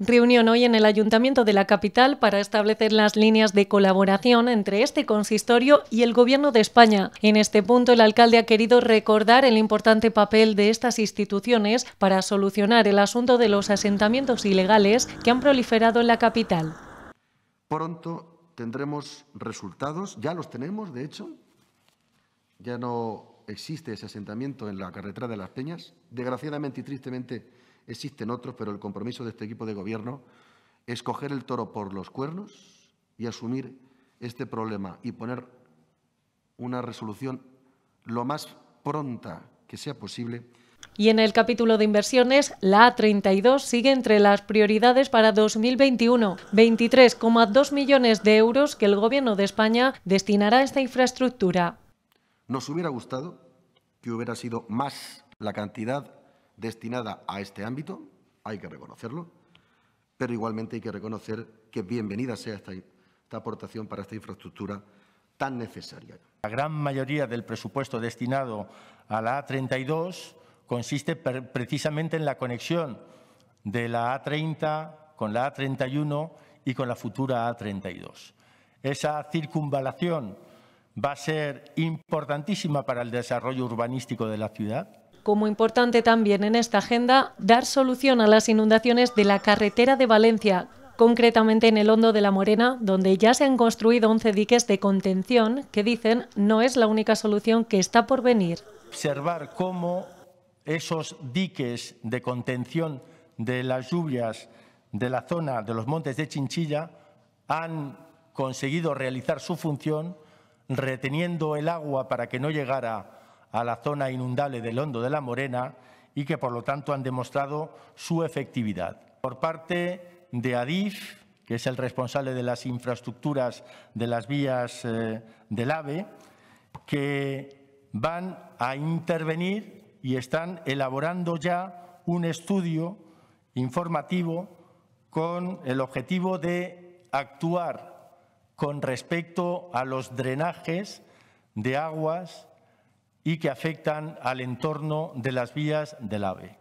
Reunión hoy en el Ayuntamiento de la capital para establecer las líneas de colaboración entre este consistorio y el Gobierno de España. En este punto, el alcalde ha querido recordar el importante papel de estas instituciones para solucionar el asunto de los asentamientos ilegales que han proliferado en la capital. Pronto tendremos resultados, ya los tenemos, de hecho. Ya no existe ese asentamiento en la carretera de las Peñas. Desgraciadamente y tristemente, existen otros, pero el compromiso de este equipo de gobierno es coger el toro por los cuernos y asumir este problema y poner una resolución lo más pronta que sea posible y en el capítulo de inversiones, la A32 sigue entre las prioridades para 2021, 23,2 millones de euros que el Gobierno de España destinará a esta infraestructura. Nos hubiera gustado que hubiera sido más la cantidad destinada a este ámbito, hay que reconocerlo, pero igualmente hay que reconocer que bienvenida sea esta, aportación para esta infraestructura tan necesaria. La gran mayoría del presupuesto destinado a la A32 consiste precisamente en la conexión de la A30 con la A31 y con la futura A32. Esa circunvalación va a ser importantísima para el desarrollo urbanístico de la ciudad como importante también en esta agenda dar solución a las inundaciones de la carretera de Valencia, concretamente en el Hondo de la Morena, donde ya se han construido 11 diques de contención que dicen no es la única solución que está por venir. Observar cómo esos diques de contención de las lluvias de la zona de los montes de Chinchilla han conseguido realizar su función reteniendo el agua para que no llegara a la zona inundable del Hondo de la Morena y que, por lo tanto, han demostrado su efectividad. Por parte de ADIF, que es el responsable de las infraestructuras de las vías eh, del AVE, que van a intervenir y están elaborando ya un estudio informativo con el objetivo de actuar con respecto a los drenajes de aguas y que afectan al entorno de las vías del AVE.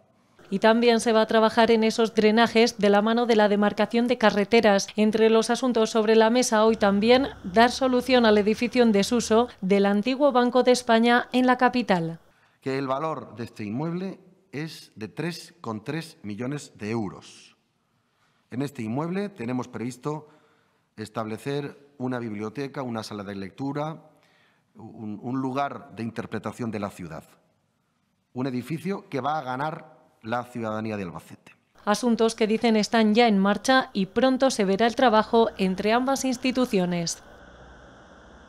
Y también se va a trabajar en esos drenajes de la mano de la demarcación de carreteras. Entre los asuntos sobre la mesa hoy también dar solución al edificio en desuso del antiguo Banco de España en la capital. Que el valor de este inmueble es de 3,3 millones de euros. En este inmueble tenemos previsto establecer una biblioteca, una sala de lectura, un, lugar de interpretación de la ciudad. Un edificio que va a ganar la ciudadanía de Albacete asuntos que dicen están ya en marcha y pronto se verá el trabajo entre ambas instituciones.